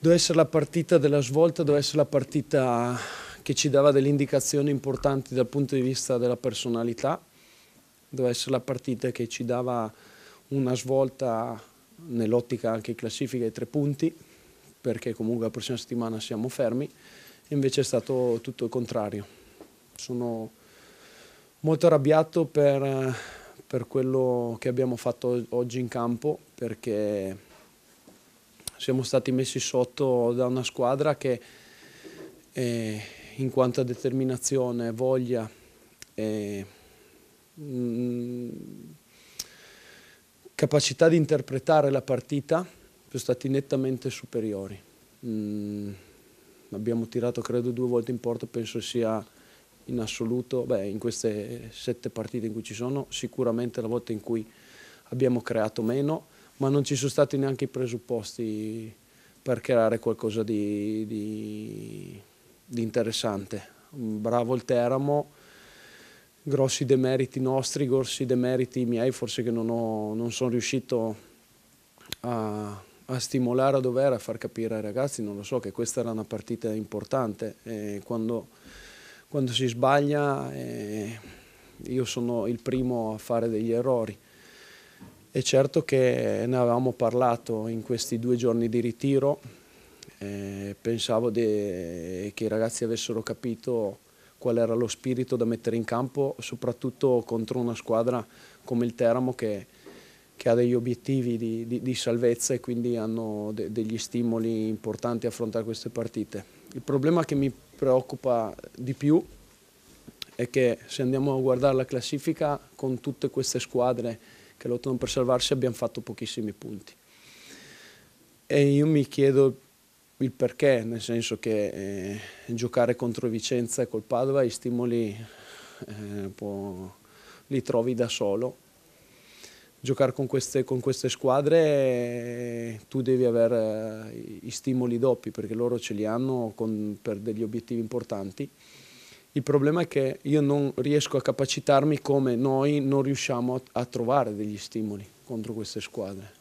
doveva essere la partita della svolta, doveva essere la partita che ci dava delle indicazioni importanti dal punto di vista della personalità, doveva essere la partita che ci dava una svolta nell'ottica anche classifica ai tre punti, perché comunque la prossima settimana siamo fermi, invece è stato tutto il contrario. Sono molto arrabbiato per, per quello che abbiamo fatto oggi in campo, perché siamo stati messi sotto da una squadra che eh, in quanto a determinazione, voglia, eh, mm, capacità di interpretare la partita, sono stati nettamente superiori. Mm, abbiamo tirato credo due volte in porta, penso sia in assoluto, beh, in queste sette partite in cui ci sono, sicuramente la volta in cui abbiamo creato meno ma non ci sono stati neanche i presupposti per creare qualcosa di, di, di interessante. Bravo il Teramo, grossi demeriti nostri, grossi demeriti miei, forse che non, ho, non sono riuscito a, a stimolare a dovere, a far capire ai ragazzi, non lo so, che questa era una partita importante. E quando, quando si sbaglia eh, io sono il primo a fare degli errori è certo che ne avevamo parlato in questi due giorni di ritiro, eh, pensavo de, che i ragazzi avessero capito qual era lo spirito da mettere in campo, soprattutto contro una squadra come il Teramo che, che ha degli obiettivi di, di, di salvezza e quindi hanno de, degli stimoli importanti a affrontare queste partite. Il problema che mi preoccupa di più è che se andiamo a guardare la classifica con tutte queste squadre che lottano per salvarsi abbiamo fatto pochissimi punti. E io mi chiedo il perché, nel senso che eh, giocare contro Vicenza e col Padova i stimoli eh, può, li trovi da solo. Giocare con queste, con queste squadre eh, tu devi avere eh, i stimoli doppi perché loro ce li hanno con, per degli obiettivi importanti. Il problema è che io non riesco a capacitarmi come noi non riusciamo a trovare degli stimoli contro queste squadre.